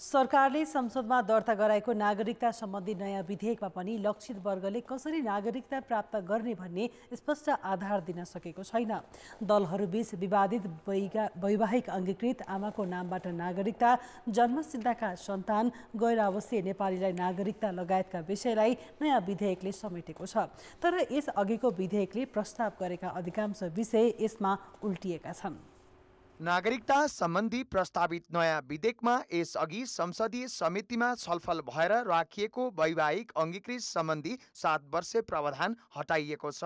सरकारले संसदमा दर्ता गराएको नागरिकता सम्बन्धी नयाँ विधेयकमा पनि लक्षित वर्गले कसरी नागरिकता प्राप्त गर्ने भन्ने स्पष्ट आधार दिन सकेको छैन दलहरूबीच विवादित वैवाहिक अङ्गीकृत आमाको नामबाट नागरिकता जन्मसिद्धका सन्तान गैर नेपालीलाई नागरिकता लगायतका विषयलाई नयाँ विधेयकले समेटेको छ तर यस अघिको विधेयकले प्रस्ताव गरेका अधिकांश विषय यसमा उल्टिएका छन् नागरिकता सम्बन्धी प्रस्तावित नयाँ विधेयकमा यसअघि संसदीय समितिमा छलफल भएर राखिएको वैवाहिक अङ्गीकृत सम्बन्धी सात वर्ष प्रावधान हटाइएको छ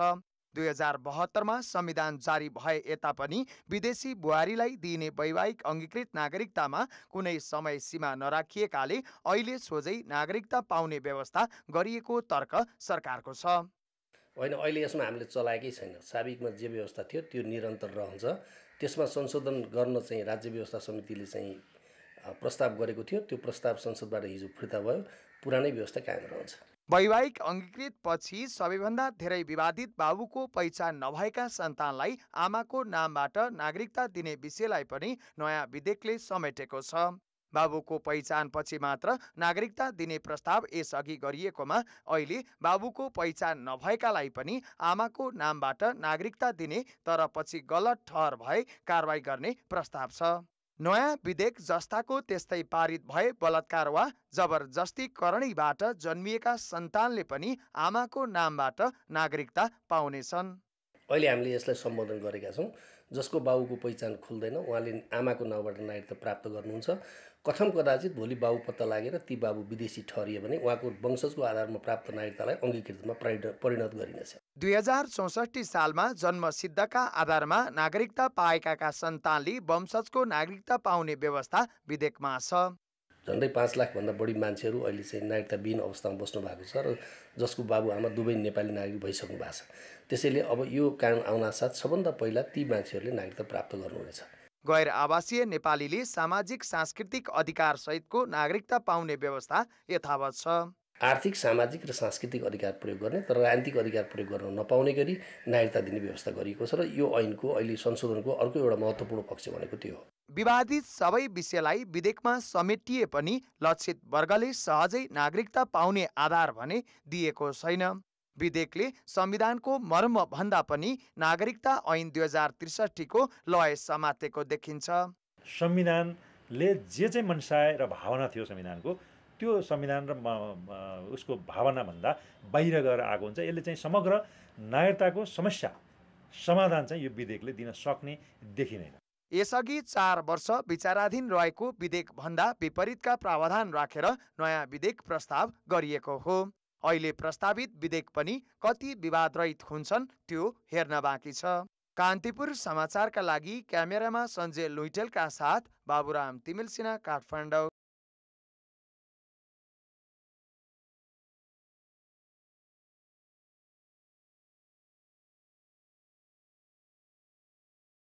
दुई हजार बहत्तरमा संविधान जारी भए यता पनि विदेशी बुहारीलाई दिइने वैवाहिक अङ्गीकृत नागरिकतामा कुनै समय सीमा नराखिएकाले अहिले सोझै नागरिकता पाउने व्यवस्था गरिएको तर्क सरकारको छ होइन अहिले यसमा हामीले चलाएकै छैन साबिकमा जे व्यवस्था थियो त्यो निरन्तर रहन्छ त्यसमा संशोधन गर्न चाहिँ राज्य व्यवस्था समितिले चाहिँ प्रस्ताव गरेको थियो त्यो प्रस्ताव संसदबाट हिजो फिर्ता भयो पुरानै व्यवस्था कायम रहन्छ वैवाहिक अङ्गीकृत पछि सबैभन्दा धेरै विवादित बाबुको पहिचान नभएका सन्तानलाई आमाको नामबाट नागरिकता दिने विषयलाई पनि नयाँ विधेयकले समेटेको छ बाबुको पहिचानपछि मात्र नागरिकता दिने प्रस्ताव यसअघि गरिएकोमा अहिले बाबुको पहिचान नभएकालाई पनि आमाको नामबाट नागरिकता दिने तर पछि गलत ठहर भए कारवाही गर्ने प्रस्ताव छ नयाँ विधेयक जस्ताको त्यस्तै पारित भए बलात्कार वा जबरजस्तीकरणीबाट जन्मिएका सन्तानले पनि आमाको नामबाट नागरिकता पाउनेछन् अहिले हामीले यसलाई सम्बोधन गरेका छौँ जसको बाबुको पहिचान खुल्दैन उहाँले आमाको नाउँबाट नागरिकता प्राप्त गर्नुहुन्छ कथम कदाचित भोलि बाबु पत्ता लागेर ती बाबु विदेशी ठहरियो भने उहाँको वंशजको आधारमा प्राप्त नागरिकतालाई अङ्गीकृतमा परिणत गरिनेछ दुई हजार चौसठी सालमा जन्मसिद्धका आधारमा नागरिकता पाएकाका सन्तानले वंशजको नागरिकता पाउने व्यवस्था विधेयकमा छ झन्डै पाँच लाखभन्दा बढी मान्छेहरू अहिले चाहिँ नागरिकताविहीन अवस्थामा बस्नु भएको छ र जसको बाबुआमा दुवै नेपाली नागरिक भइसक्नु भएको छ त्यसैले अब यो कानुन आउनासाथ सबभन्दा पहिला ती मान्छेहरूले नागरिकता प्राप्त गर्नुहुनेछ गैर आवासीय नेपालीले सामाजिक सांस्कृतिक अधिकारसहितको नागरिकता पाउने व्यवस्था यथावत छ आर्थिक सामाजिक र सांस्कृतिक अधिकार प्रयोग गर्ने तर राजनीतिक अधिकार प्रयोग गर्न नपाउने गरी नागरिकता दिने व्यवस्था गरिएको छ र यो ऐनको अहिले संशोधनको अर्को एउटा महत्त्वपूर्ण पक्ष भनेको त्यो हो विवादित सबै विषयलाई विधेयकमा समेटिए पनि लक्षित वर्गले सहजै नागरिकता पाउने आधार भने दिएको छैन विधेयकले संविधानको मर्म भन्दा पनि नागरिकता ऐन दुई हजार त्रिसठीको लय समातेको देखिन्छ संविधानले जे चाहिँ मनसाय र भावना थियो संविधानको त्यो संविधान र उसको भावनाभन्दा बाहिर गएर आएको हुन्छ यसले चाहिँ समग्र नागरिकताको समस्या समाधान चाहिँ यो विधेयकले दिन सक्ने देखिँदैन यसअघि चार वर्ष विचाराधीन रहेको विधेयक भन्दा विपरीतका प्रावधान राखेर नयाँ विधेयक प्रस्ताव गरिएको हो अहिले प्रस्तावित विधेयक पनि कति विवादरहित हुन्छन् त्यो हेर्न बाँकी छ कान्तिपुर समाचारका लागि क्यामेरामा सञ्जय लुइटेलका साथ बाबुराम तिमिल सिन्हा काठमाडौँ